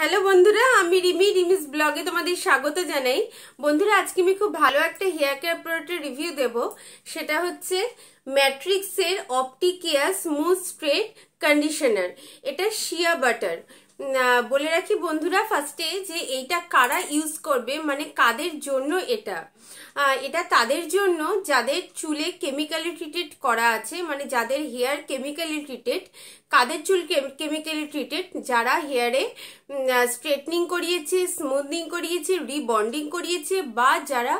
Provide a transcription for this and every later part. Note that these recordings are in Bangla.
হ্যালো বন্ধুরা আমি রিমি রিমিস ব্লগে তোমাদের স্বাগত জানাই বন্ধুরা আজকে আমি খুব ভালো একটা হেয়ার কেয়ার প্রোডাক্টের রিভিউ দেব সেটা হচ্ছে ম্যাট্রিক্সের অপটিকিয়া স্মুথ স্প্রে কন্ডিশনার এটা শিয়া বাটার বলে রাখি বন্ধুরা ফার্স্টে যে এইটা কারা ইউজ করবে মানে কাদের জন্য এটা এটা তাদের জন্য যাদের চুলে কেমিক্যালি ট্রিটেড করা আছে মানে যাদের হেয়ার কেমিক্যালি ট্রিটেড কাদের চুল কেমিক্যালি ট্রিটেড যারা হেয়ারে স্ট্রেটনিং করিয়েছে স্মুথনিং করিয়েছে রিবন্ডিং করিয়েছে বা যারা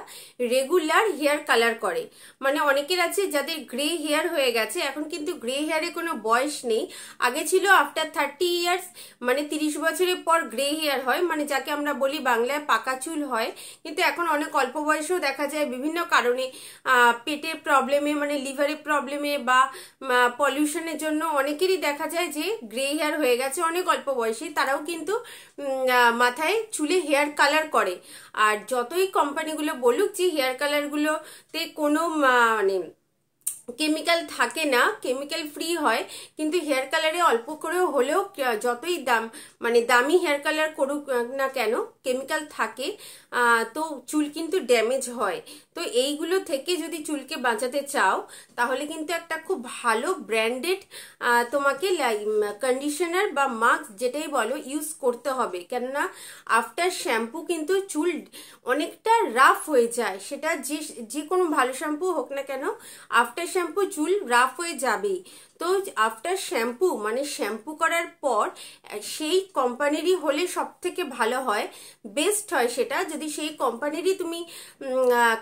রেগুলার হেয়ার কালার করে মানে অনেকের আছে যাদের গ্রে হেয়ার হয়ে গেছে এখন কিন্তু গ্রে হেয়ারে কোনো বয়স নেই আগে ছিল আফটার থার্টি ইয়ার্স মানে তিরিশ বছরের পর গ্রে হেয়ার হয় মানে যাকে আমরা বলি বাংলায় পাকা চুল হয় কিন্তু এখন অনেক অল্প বয়সেও দেখা যায় বিভিন্ন কারণে পেটের প্রবলেমে মানে লিভারের প্রবলেমে বা পলিউশনের জন্য অনেকেরই দেখা যায় যে গ্রে হেয়ার হয়ে গেছে অনেক অল্প বয়সে তারাও কিন্তু মাথায় চুলে হেয়ার কালার করে আর যতই কোম্পানিগুলো বলুক যে হেয়ার কালারগুলোতে কোনো মানে কেমিক্যাল থাকে না কেমিক্যাল ফ্রি হয় কিন্তু হেয়ার কালারে অল্প করেও হলেও যতই দাম মানে দামি হেয়ার কালার করুক না কেন কেমিক্যাল থাকে তো চুল কিন্তু ড্যামেজ হয় তো এইগুলো থেকে যদি চুলকে বাঁচাতে চাও তাহলে কিন্তু একটা খুব ভালো ব্র্যান্ডেড তোমাকে কন্ডিশনার বা মাস্ক যেটাই বলো ইউজ করতে হবে কেননা আফটার শ্যাম্পু কিন্তু চুল অনেকটা রাফ হয়ে যায় সেটা যে যে কোনো ভালো শ্যাম্পু হোক না কেন আফটার শ্যাম্পু চুল রাফ হয়ে যাবেই তো আফটার শ্যাম্পু মানে শ্যাম্পু করার পর সেই কোম্পানিরই হলে সব থেকে ভালো হয় বেস্ট হয় সেটা যদি সেই কোম্পানিরই তুমি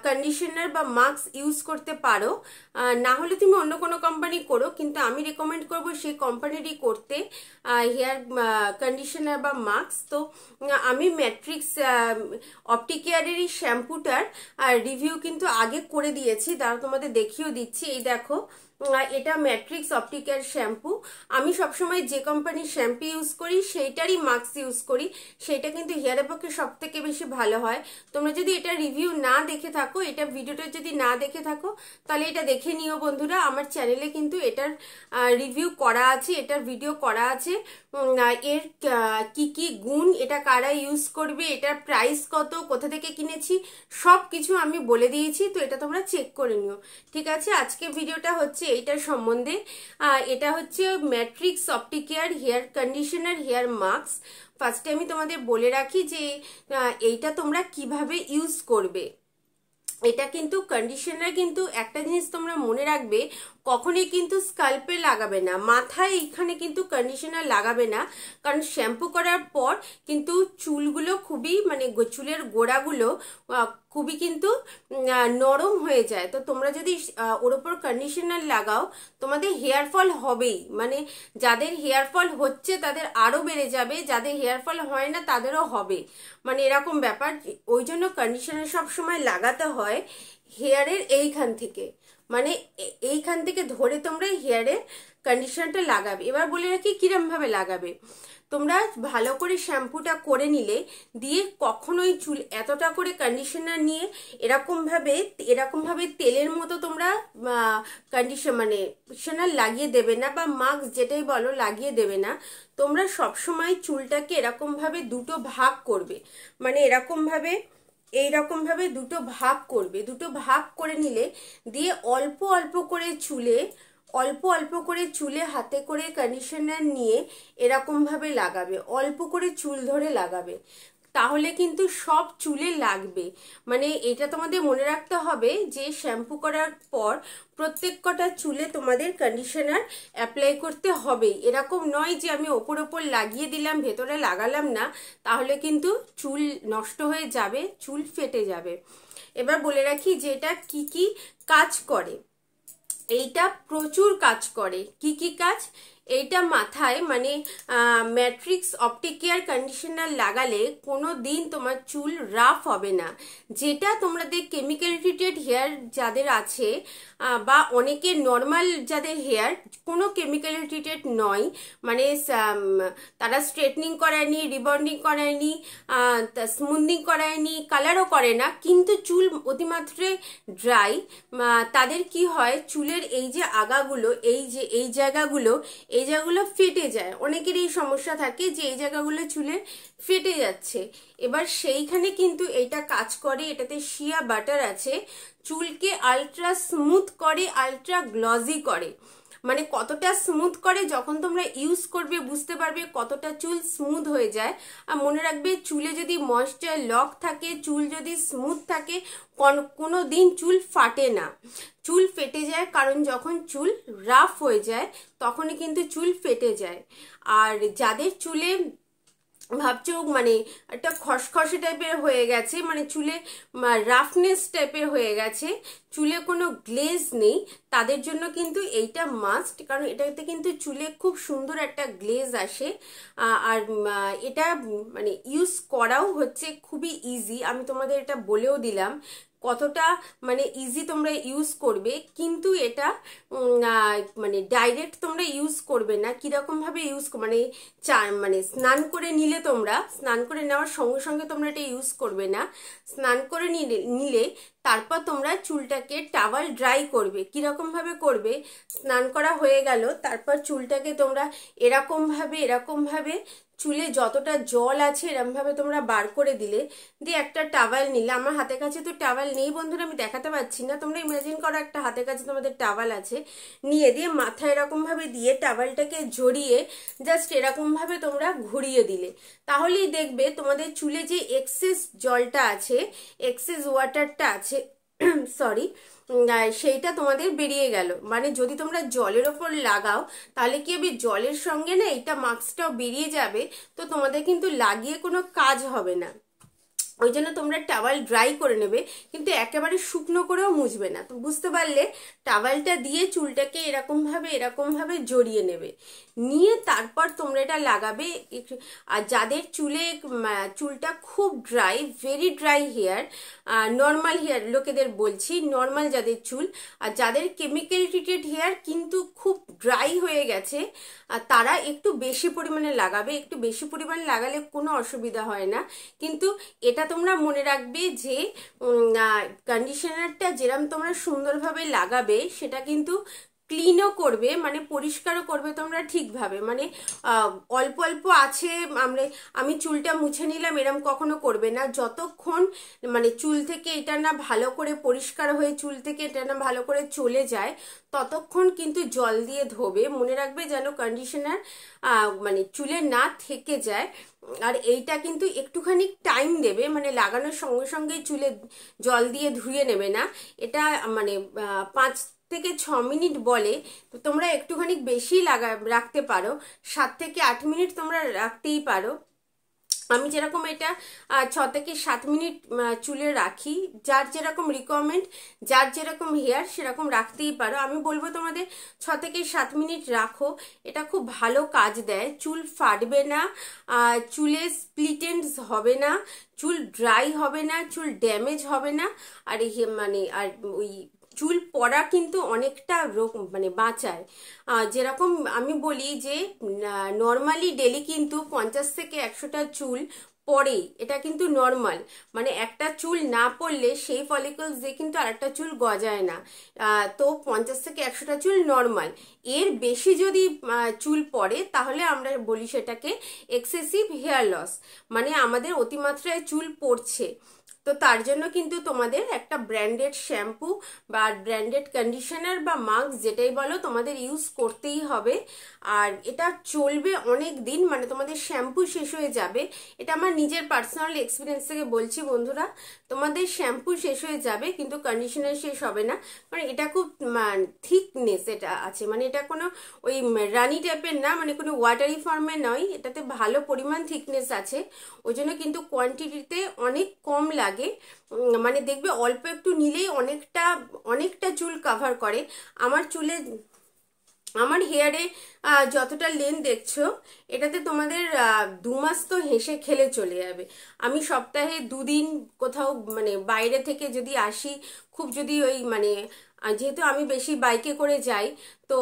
কন্ডিশনার বা মাস্ক ইউজ করতে পারো না হলে তুমি অন্য কোনো কোম্পানি করো কিন্তু আমি রেকমেন্ড করব সেই কোম্পানিরই করতে হেয়ার কন্ডিশনার বা মাস্ক তো আমি ম্যাট্রিক্স অপটিকেয়ারেরই শ্যাম্পুটার রিভিউ কিন্তু আগে করে দিয়েছি তারা তোমাদের দেখিয়েও দিচ্ছি এই দেখো এটা ম্যাট্রিক্স অপটিকের শ্যাম্পু আমি সবসময় যে কোম্পানির শ্যাম্পু ইউজ করি সেইটারই মাস্ক ইউজ করি সেটা কিন্তু হেয়ারের পক্ষে সব থেকে বেশি ভালো হয় তোমরা যদি এটা রিভিউ না দেখে থাকো এটা ভিডিওটা যদি না দেখে থাকো তাহলে এটা দেখে নিও বন্ধুরা আমার চ্যানেলে কিন্তু এটার রিভিউ করা আছে এটার ভিডিও করা আছে এর কি কি গুণ এটা কারা ইউজ করবে এটার প্রাইস কত কোথা থেকে কিনেছি সব কিছু আমি বলে দিয়েছি তো এটা তোমরা চেক করে নিও ঠিক আছে আজকে ভিডিওটা হচ্ছে এইটার সম্বন্ধে এটা হচ্ছে Matrix Opticare hair conditioner hair mask ফার্স্টে আমি তোমাদের বলে রাখি যে এইটা তোমরা কিভাবে ইউজ করবে এটা কিন্তু কন্ডিশনার কিন্তু একটা জিনিস তোমরা মনে রাখবে কখনই কিন্তু স্কাল্পে লাগাবে না মাথায় এইখানে কিন্তু কন্ডিশনার লাগাবে না কারণ শ্যাম্পু করার পর কিন্তু চুলগুলো খুবই মানে চুলের গোড়াগুলো খুবই কিন্তু নরম হয়ে যায় তো তোমরা যদি ওর ওপর কন্ডিশনার লাগাও তোমাদের হেয়ার ফল হবেই মানে যাদের হেয়ার ফল হচ্ছে তাদের আরও বেড়ে যাবে যাদের হেয়ার ফল হয় না তাদেরও হবে মানে এরকম ব্যাপার ওই জন্য কন্ডিশনার সব সময় লাগাতে হয় হেয়ারের এইখান থেকে মানে এইখান থেকে ধরে তোমরা হেয়ারের কন্ডিশনারটা লাগাবে এবার বলে রাখি কীরমভাবে লাগাবে তোমরা ভালো করে শ্যাম্পুটা করে নিলে দিয়ে কখনোই চুল এতটা করে কন্ডিশনার নিয়ে এরকমভাবে এরকমভাবে তেলের মতো তোমরা কন্ডিশন মানে কন্ডিশনার লাগিয়ে দেবে না বা মাস্ক যেটাই বলো লাগিয়ে দেবে না তোমরা সবসময় চুলটাকে এরকমভাবে দুটো ভাগ করবে মানে এরকমভাবে এই ভাবে দুটো ভাগ করবে দুটো ভাগ করে নিলে দিয়ে অল্প অল্প করে চুলে অল্প অল্প করে চুলে হাতে করে কন্ডিশনার নিয়ে এরকমভাবে লাগাবে অল্প করে চুল ধরে লাগাবে তাহলে কিন্তু সব চুলে লাগবে মানে এটা তোমাদের মনে রাখতে হবে যে শ্যাম্পু করার পর প্রত্যেক কটা চুলে তোমাদের কন্ডিশনার অ্যাপ্লাই করতে হবে এরকম নয় যে আমি ওপর ওপর লাগিয়ে দিলাম ভেতরে লাগালাম না তাহলে কিন্তু চুল নষ্ট হয়ে যাবে চুল ফেটে যাবে এবার বলে রাখি যে এটা কী কী কাজ করে এইটা প্রচুর কাজ করে কি কি কাজ এইটা মাথায় মানে ম্যাট্রিক্স অপটিকেয়ার কন্ডিশনার লাগালে কোনো দিন তোমার চুল রাফ হবে না যেটা তোমাদের কেমিক্যাল ট্রিটেড হেয়ার যাদের আছে বা অনেকে নর্মাল যাদের হেয়ার কোনো কেমিক্যাল ট্রিটেড নয় মানে তারা স্ট্রেটনিং করায়নি রিবন্ডিং করায়নি স্মুদিং করায়নি কালারও করে না কিন্তু চুল অতিমাত্রে ড্রাই তাদের কি হয় চুলের এই যে আগাগুলো এই যে এই জায়গাগুলো এই জায়গাগুলো ফেটে যায় অনেকের এই সমস্যা থাকে যে এই জায়গাগুলো চুলে ফেটে যাচ্ছে এবার সেইখানে কিন্তু এটা কাজ করে এটাতে শিয়া বাটার আছে চুলকে আলট্রা স্মুথ করে আলট্রা গ্লজি করে মানে কতটা স্মুথ করে যখন তোমরা ইউজ করবে বুঝতে পারবে কতটা চুল স্মুথ হয়ে যায় আর মনে রাখবে চুলে যদি ময়েশ্চার লক থাকে চুল যদি স্মুথ থাকে কোনো দিন চুল ফাটে না চুল ফেটে যায় কারণ যখন চুল রাফ হয়ে যায় তখনই কিন্তু চুল ফেটে যায় আর যাদের চুলে ভাবছো মানে একটা খসখসে টাইপের হয়ে গেছে মানে চুলে রাফনেস টাইপের হয়ে গেছে চুলে কোনো গ্লেজ নেই তাদের জন্য কিন্তু এইটা মাস্ট কারণ এটাতে কিন্তু চুলে খুব সুন্দর একটা গ্লেজ আসে আর এটা মানে ইউজ করাও হচ্ছে খুবই ইজি আমি তোমাদের এটা বলেও দিলাম কতটা মানে ইজি তোমরা ইউজ করবে কিন্তু এটা মানে ডাইরেক্ট তোমরা ইউজ করবে না কীরকমভাবে ইউজ মানে চা মানে স্নান করে নিলে তোমরা স্নান করে নেওয়ার সঙ্গে সঙ্গে তোমরা এটা ইউজ করবে না স্নান করে নিলে নিলে তারপর তোমরা চুলটাকে টাওয়াল ড্রাই করবে কীরকমভাবে করবে স্নান করা হয়ে গেল তারপর চুলটাকে তোমরা এরকমভাবে এরকমভাবে চুলে যতটা জল আছে এরমভাবে তোমরা বার করে দিলে দিয়ে একটা টাওয়াল নিলে আমার হাতের কাছে তো টাওয়াল নেই বন্ধুরা আমি দেখাতে পারছি না তোমরা ইমাজিন করো একটা হাতের কাছে তোমাদের টাওয়াল আছে নিয়ে দিয়ে মাথায় এরকমভাবে দিয়ে টাওয়ালটাকে জড়িয়ে জাস্ট এরকমভাবে তোমরা ঘুরিয়ে দিলে তাহলেই দেখবে তোমাদের চুলে যে এক্সেস জলটা আছে এক্সেস ওয়াটারটা আছে সরি সেইটা তোমাদের বেরিয়ে গেল মানে যদি তোমরা জলের ওপর লাগাও তাহলে কি হবে জলের সঙ্গে না এইটা মাস্কটাও বেরিয়ে যাবে তো তোমাদের কিন্তু লাগিয়ে কোনো কাজ হবে না ওই জন্য তোমরা টাওয়াল ড্রাই করে নেবে কিন্তু একেবারে শুকনো করেও মুছবে না তো বুঝতে পারলে টাওয়ালটা দিয়ে চুলটাকে এরকমভাবে এরকমভাবে জড়িয়ে নেবে নিয়ে তারপর তোমরা এটা লাগাবে আর যাদের চুলে চুলটা খুব dry very dry hair normal hair লোকেদের বলছি নর্মাল যাদের চুল আর যাদের কেমিক্যাল ট্রিটেড হেয়ার কিন্তু খুব ড্রাই হয়ে গেছে আর তারা একটু বেশি পরিমাণে লাগাবে একটু বেশি পরিমাণে লাগালে কোনো অসুবিধা হয় না কিন্তু এটা তোমরা মনে রাখবে যে কন্ডিশনারটা যেরকম তোমরা সুন্দরভাবে লাগাবে সেটা কিন্তু ক্লিনও করবে মানে পরিষ্কারও করবে তোমরা ঠিকভাবে মানে অল্প অল্প আছে আমরা আমি চুলটা মুছে নিলাম এরম কখনো করবে না যতক্ষণ মানে চুল থেকে এটা না ভালো করে পরিষ্কার হয়ে চুল থেকে এটা না ভালো করে চলে যায় ততক্ষণ কিন্তু জল দিয়ে ধোবে মনে রাখবে যেন কন্ডিশনার মানে চুলে না থেকে যায় আর এইটা কিন্তু একটুখানি টাইম দেবে মানে লাগানোর সঙ্গে সঙ্গে চুলে জল দিয়ে ধুয়ে নেবে না এটা মানে পাঁচ থেকে ছ মিনিট বলে তো তোমরা একটুখানি বেশি লাগা রাখতে পারো সাত থেকে আট মিনিট তোমরা রাখতেই পারো আমি যেরকম এটা ছ থেকে সাত মিনিট চুলে রাখি যার যেরকম রিকোয়ারমেন্ট যার যেরকম হেয়ার সেরকম রাখতেই পারো আমি বলবো তোমাদের ছ থেকে সাত মিনিট রাখো এটা খুব ভালো কাজ দেয় চুল ফাটবে না চুলে স্প্লিটেন্স হবে না চুল ড্রাই হবে না চুল ড্যামেজ হবে না আর মানে আর ওই চুল পড়া কিন্তু অনেকটা রোগ মানে বাঁচায় যেরকম আমি বলি যে নর্মালি ডেলি কিন্তু পঞ্চাশ থেকে একশোটা চুল পড়ে এটা কিন্তু নর্মাল মানে একটা চুল না পড়লে সেই ফলিকলস দিয়ে কিন্তু আরেকটা চুল গজায় না তো পঞ্চাশ থেকে একশোটা চুল নর্মাল এর বেশি যদি চুল পড়ে তাহলে আমরা বলি সেটাকে এক্সেসিভ হেয়ার লস মানে আমাদের অতিমাত্রায় চুল পড়ছে তো তার জন্য কিন্তু তোমাদের একটা ব্র্যান্ডেড শ্যাম্পু বা ব্র্যান্ডেড কন্ডিশনার বা মাস্ক যেটাই বলো তোমাদের ইউজ করতেই হবে আর এটা চলবে অনেক দিন মানে তোমাদের শ্যাম্পু শেষ হয়ে যাবে এটা আমার নিজের পার্সোনাল এক্সপিরিয়েন্স থেকে বলছি বন্ধুরা তোমাদের শ্যাম্পু শেষ হয়ে যাবে কিন্তু কন্ডিশনার শেষ হবে না মানে এটা খুব থিকনেস মানে এটা আছে মানে এটা কোনো ওই রানি টাইপের না মানে কোনো ওয়াটারি ফর্মে নয় এটাতে ভালো পরিমাণ থিকনেস আছে ওই জন্য কিন্তু কোয়ান্টিটিতে অনেক কম লাগে লাগে মানে দেখবে অল্প একটু নিলেই অনেকটা অনেকটা চুল কাভার করে আমার চুলে আমার হেয়ারে যতটা লেন দেখছো এটাতে তোমাদের দু মাস তো হেসে খেলে চলে যাবে আমি সপ্তাহে দুদিন কোথাও মানে বাইরে থেকে যদি আসি খুব যদি ওই মানে যেহেতু আমি বেশি বাইকে করে যাই তো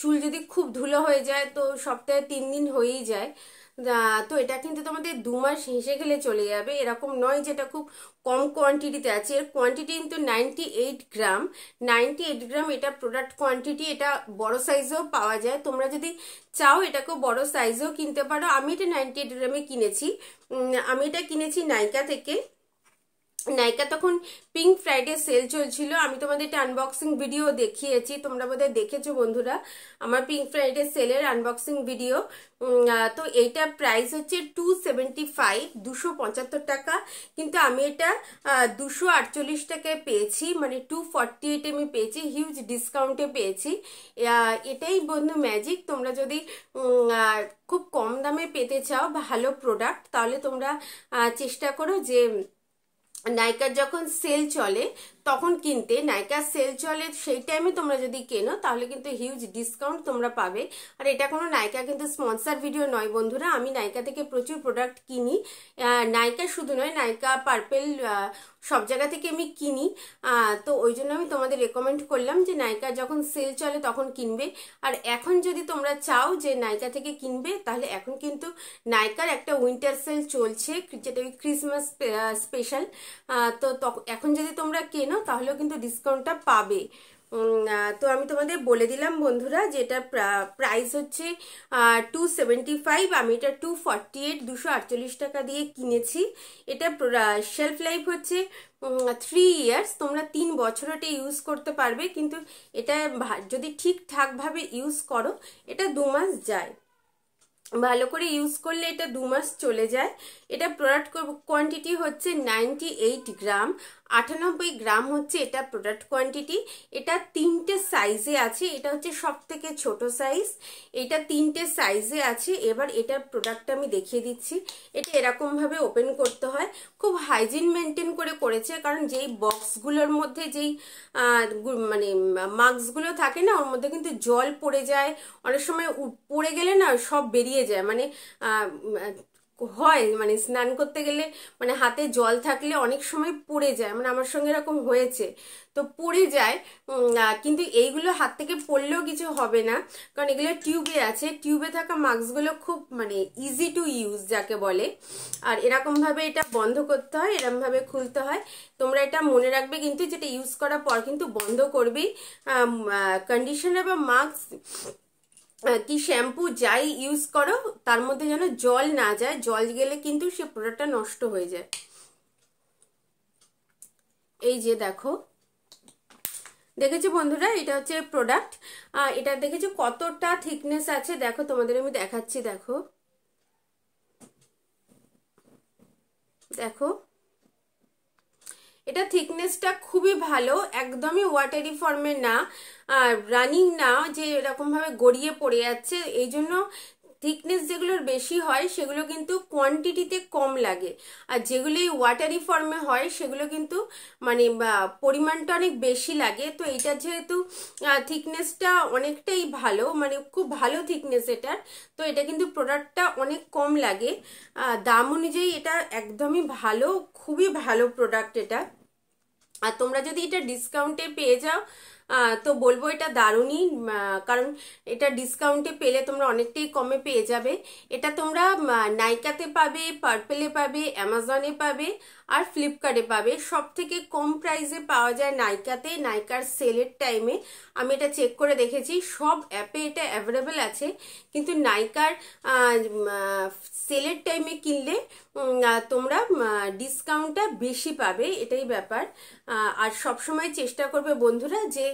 চুল যদি খুব ধুলো হয়ে যায় তো সপ্তাহে তিন দিন হয়েই যায় তো এটা কিন্তু তোমাদের দু মাস হেসে গেলে চলে যাবে এরকম নয় যেটা খুব কম কোয়ান্টিটিতে আছে এর কোয়ান্টিটি কিন্তু ninety eight gram ninety eight gram এটা প্রোডাক্ট কোয়ান্টিটি এটা বড় সাইজেও পাওয়া যায় তোমরা যদি চাও এটাকেও বড় সাইজেও কিনতে পারো আমি এটা নাইনটি এইট গ্রামে কিনেছি আমি এটা কিনেছি নাইকা থেকে নাইকা তখন পিঙ্ক ফ্রাইডে সেল চলছিল আমি তোমাদের এটা আনবক্সিং ভিডিও দেখিয়েছি তোমরা বোধহয় দেখেছো বন্ধুরা আমার পিঙ্ক ফ্রাইডে সেলের আনবক্সিং ভিডিও তো এইটা প্রাইস হচ্ছে টু সেভেন্টি ফাইভ দুশো পঁচাত্তর টাকা কিন্তু আমি এটা দুশো আটচল্লিশ টাকায় পেয়েছি মানে টু ফর্টি এইটে আমি পেয়েছি হিউজ ডিসকাউন্টে পেয়েছি এটাই বন্ধু ম্যাজিক তোমরা যদি খুব কম দামে পেতে চাও ভালো প্রোডাক্ট তাহলে তোমরা চেষ্টা করো যে নায়িকার যখন সেল চলে তখন কিনতে নাইকা সেল চলে সেই টাইমে তোমরা যদি কেনো তাহলে কিন্তু হিউজ ডিসকাউন্ট তোমরা পাবে আর এটা কোনো নাইকা কিন্তু স্পন্সার ভিডিও নয় বন্ধুরা আমি নাইকা থেকে প্রচুর প্রোডাক্ট কিনি নাইকা শুধু নয় নাইকা পার্পেল সব জায়গা থেকে আমি কিনি তো ওই জন্য আমি তোমাদের রেকমেন্ড করলাম যে নাইকা যখন সেল চলে তখন কিনবে আর এখন যদি তোমরা চাও যে নাইকা থেকে কিনবে তাহলে এখন কিন্তু নাইকার একটা উইন্টার সেল চলছে যেটা ওই ক্রিসমাস স্পেশাল তো এখন যদি তোমরা কেনো নাও তাহলেও কিন্তু ডিসকাউন্টটা পাবে তো আমি তোমাদের বলে দিলাম বন্ধুরা যে এটার প্রাইস হচ্ছে টু সেভেন্টি ফাইভ আমি এটা টু ফর্টি এইট দুশো আটচল্লিশ টাকা দিয়ে কিনেছি এটা শেলফ লাইফ হচ্ছে থ্রি ইয়ার্স তোমরা তিন বছর এটা ইউজ করতে পারবে কিন্তু এটা যদি ঠিকঠাকভাবে ইউজ করো এটা দু মাস যায় ভালো করে ইউজ করলে এটা দু মাস চলে যায় এটা প্রোডাক্ট কোয়ান্টিটি হচ্ছে নাইনটি এইট গ্রাম আটানব্বই গ্রাম হচ্ছে এটা প্রোডাক্ট কোয়ান্টিটি এটা তিনটে সাইজে আছে এটা হচ্ছে সব থেকে ছোটো সাইজ এটা তিনটে সাইজে আছে এবার এটার প্রোডাক্ট আমি দেখিয়ে দিচ্ছি এটা এরকমভাবে ওপেন করতে হয় খুব হাইজিন মেনটেন করে করেছে কারণ যেই বক্সগুলোর মধ্যে যেই মানে মাস্কগুলো থাকে না ওর মধ্যে কিন্তু জল পড়ে যায় অনেক সময় পড়ে গেলে না সব বেরিয়ে যায় মানে হয় মানে স্নান করতে গেলে মানে হাতে জল থাকলে অনেক সময় পড়ে যায় মানে আমার সঙ্গে এরকম হয়েছে তো পড়ে যায় কিন্তু এইগুলো হাত থেকে পড়লেও কিছু হবে না কারণ এগুলো টিউবে আছে টিউবে থাকা মাস্কগুলো খুব মানে ইজি টু ইউজ যাকে বলে আর এরকমভাবে এটা বন্ধ করতে হয় এরকমভাবে খুলতে হয় তোমরা এটা মনে রাখবে কিন্তু যেটা ইউজ করার পর কিন্তু বন্ধ করবেই কন্ডিশনার বা মাস্ক কি শ্যাম্পু যাই ইউজ করো তার মধ্যে যেন জল না যায় জল গেলে কিন্তু সে প্রোডাক্টটা নষ্ট হয়ে যায় এই যে দেখো দেখেছো বন্ধুরা এটা হচ্ছে প্রোডাক্ট এটা দেখেছো কতটা থিকনেস আছে দেখো তোমাদের আমি দেখাচ্ছি দেখো দেখো এটা থিকনেসটা খুবই ভালো একদমই ওয়াটারি ফর্মের না আর রানিং না যে এরকমভাবে গড়িয়ে পড়ে যাচ্ছে এই জন্য থিকনেস যেগুলোর বেশি হয় সেগুলো কিন্তু কোয়ান্টিটিতে কম লাগে আর যেগুলি ওয়াটারি ফর্মে হয় সেগুলো কিন্তু মানে পরিমাণটা অনেক বেশি লাগে তো এইটা যেহেতু থিকনেসটা অনেকটাই ভালো মানে খুব ভালো থিকনেস এটার তো এটা কিন্তু প্রোডাক্টটা অনেক কম লাগে দাম অনুযায়ী এটা একদমই ভালো খুবই ভালো প্রোডাক্ট এটা আর তোমরা যদি এটা ডিসকাউন্টে পেয়ে যাও তো বলবো এটা দারুণই কারণ এটা ডিসকাউন্টে পেলে তোমরা অনেকটাই কমে পেয়ে যাবে এটা তোমরা নাইকাতে পাবে পার্পেলে পাবে অ্যামাজনে পাবে আর ফ্লিপকার্টে পাবে সব থেকে কম প্রাইসে পাওয়া যায় নাইকাতে নাইকার সেলের টাইমে আমি এটা চেক করে দেখেছি সব অ্যাপে এটা অ্যাভেলেবেল আছে কিন্তু নাইকার সেলের টাইমে কিনলে তোমরা ডিসকাউন্টটা বেশি পাবে এটাই ব্যাপার আর সবসময় চেষ্টা করবে বন্ধুরা যে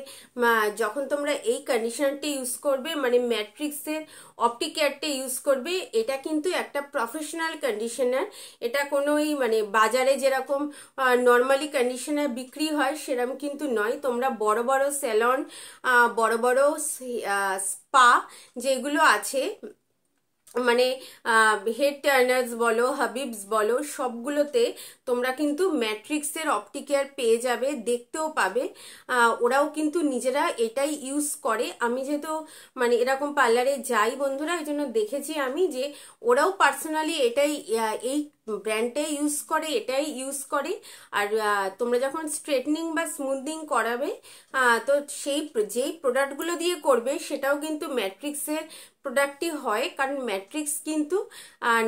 যখন তোমরা এই কন্ডিশনারটা ইউজ করবে মানে ম্যাট্রিক্সের অপটিক কেয়ারটা ইউজ করবে এটা কিন্তু একটা প্রফেশনাল কন্ডিশনার এটা কোনোই মানে বাজারে যেরকম নর্মালি কন্ডিশনার বিক্রি হয় সেরকম কিন্তু নয় তোমরা বড় বড় স্যালন বড় বড় স্পা যেগুলো আছে মানে হেড টার্নার্স বলো হাবিবস বলো সবগুলোতে তোমরা কিন্তু ম্যাট্রিক্সের অপটিকেয়ার পেয়ে যাবে দেখতেও পাবে ওরাও কিন্তু নিজেরা এটাই ইউজ করে আমি যেহেতু মানে এরকম পার্লারে যাই বন্ধুরা ওই জন্য দেখেছি আমি যে ওরাও পার্সোনালি এটাই এই ব্র্যান্ডটাই ইউজ করে এটাই ইউজ করে আর তোমরা যখন স্ট্রেটনিং বা স্মুদিং করাবে তো সেই যেই প্রোডাক্টগুলো দিয়ে করবে সেটাও কিন্তু ম্যাট্রিক্সের প্রোডাক্টটি হয় কারণ ম্যাট্রিক্স কিন্তু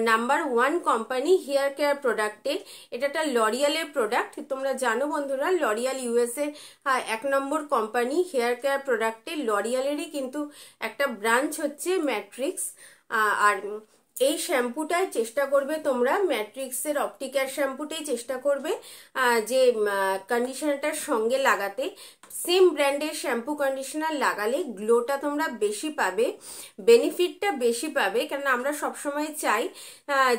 number one company hair care প্রোডাক্টে এটা একটা লরিয়ালের প্রোডাক্ট তোমরা জানো বন্ধুরা লরিয়াল ইউএসএ এক নম্বর কোম্পানি হেয়ার কেয়ার প্রোডাক্টে লরিয়ালেরই কিন্তু একটা ব্রাঞ্চ হচ্ছে ম্যাট্রিক্স আর এই শ্যাম্পুটাই চেষ্টা করবে তোমরা ম্যাট্রিক্সের অপটিক্যার শ্যাম্পুটাই চেষ্টা করবে যে কন্ডিশনারটার সঙ্গে লাগাতে সেম ব্র্যান্ডের শ্যাম্পু কন্ডিশনার লাগালে গ্লোটা তোমরা বেশি পাবে বেনিফিটটা বেশি পাবে কেন আমরা সবসময় চাই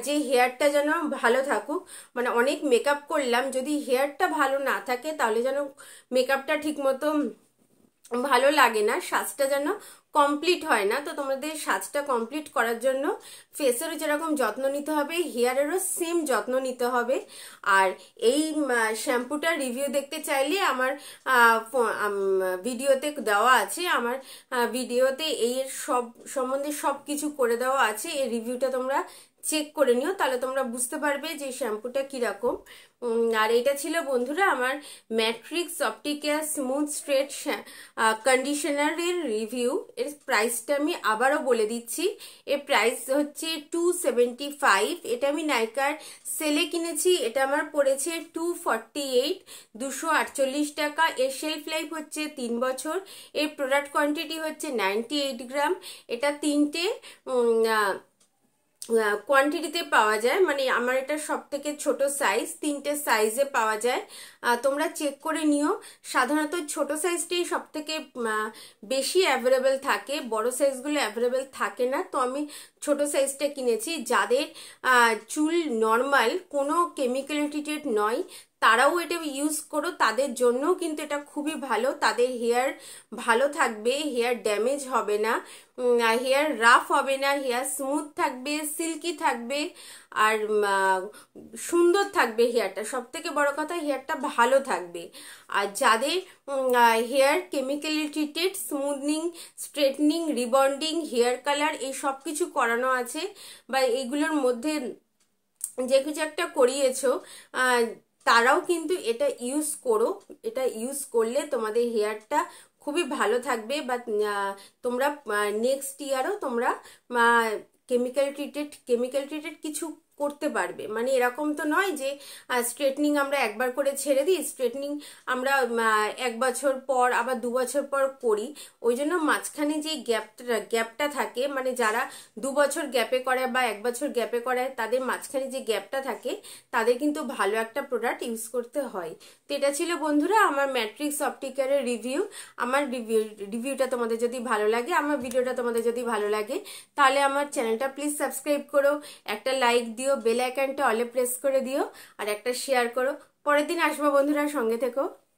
যে হেয়ারটা যেন ভালো থাকুক মানে অনেক মেকআপ করলাম যদি হেয়ারটা ভালো না থাকে তাহলে যেন মেকআপটা ঠিকমতো ভালো লাগে না সাজটা যেন কমপ্লিট হয় না তো তোমাদের সাজটা কমপ্লিট করার জন্য ফেসেরও যেরকম যত্ন নিতে হবে হেয়ারেরও সেম যত্ন নিতে হবে আর এই শ্যাম্পুটার রিভিউ দেখতে চাইলে আমার ভিডিওতে দেওয়া আছে আমার ভিডিওতে এই সব সম্বন্ধে সব কিছু করে দেওয়া আছে এই রিভিউটা তোমরা চেক করে নিও তাহলে তোমরা বুঝতে পারবে যে শ্যাম্পুটা কীরকম আর এটা ছিল বন্ধুরা আমার ম্যাট্রিক্স অপটিক্যাল স্মুথ স্ট্রেট কন্ডিশনারের রিভিউ এর প্রাইসটা আমি আবারও বলে দিচ্ছি এর প্রাইস হচ্ছে টু সেভেন্টি ফাইভ এটা আমি নাইকার সেলে কিনেছি এটা আমার পড়েছে টু ফর্টি এইট দুশো আটচল্লিশ টাকা এর সেলফ লাইফ হচ্ছে তিন বছর এর প্রোডাক্ট কোয়ান্টিটি হচ্ছে নাইনটি এইট গ্রাম এটা তিনটে কোয়ান্টিটিতে পাওয়া যায় মানে আমার এটা সব থেকে ছোট সাইজ তিনটে সাইজে পাওয়া যায় তোমরা চেক করে নিও সাধারণত ছোট সাইজটাই সব থেকে বেশি অ্যাভেলেবেল থাকে বড় সাইজগুলো অ্যাভেলেবেল থাকে না তো আমি ছোট সাইজটা কিনেছি যাদের চুল নর্মাল কোনো কেমিক্যাল ট্রিটেড নয় তারাও এটা ইউজ করো তাদের জন্যও কিন্তু এটা খুবই ভালো তাদের হেয়ার ভালো থাকবে হেয়ার ড্যামেজ হবে না হেয়ার রাফ হবে না হেয়ার স্মুথ থাকবে সিল্কি থাকবে আর সুন্দর থাকবে হেয়ারটা সব থেকে বড়ো কথা হেয়ারটা ভালো থাকবে আর যাদের hair chemically treated smoothening straightening rebonding hair colour এই সব কিছু করানো আছে বা এইগুলোর মধ্যে যে কিছু একটা করিয়েছ তারাও কিন্তু এটা ইউজ করো এটা ইউজ করলে তোমাদের হেয়ারটা খুবই ভালো থাকবে বা তোমরা নেক্সট ইয়ারও তোমরা কেমিক্যাল ট্রিটেড কেমিক্যাল ট্রিটেড কিছু করতে পারবে মানে এরকম তো নয় যে স্ট্রেটনিং আমরা একবার করে ছেড়ে দিই স্ট্রেটনিং আমরা এক বছর পর আবার দু বছর পর করি ওই জন্য মাঝখানে যে গ্যাপটা গ্যাপটা থাকে মানে যারা দু বছর গ্যাপে করে বা এক বছর গ্যাপে করে তাদের মাঝখানে যে গ্যাপটা থাকে তাদের কিন্তু ভালো একটা প্রোডাক্ট ইউজ করতে হয় তো এটা ছিল বন্ধুরা আমার ম্যাট্রিক্স অপটিকারের রিভিউ আমার রিভিউ রিভিউটা তোমাদের যদি ভালো লাগে আমার ভিডিওটা তোমাদের যদি ভালো লাগে তাহলে আমার চ্যানেলটা প্লিজ সাবস্ক্রাইব করো একটা লাইক দিও দিও বেল আইকনটা অলে প্রেস করে দিও আর একটা শেয়ার করো পরের দিন আসবো বন্ধুরা সঙ্গে থেকো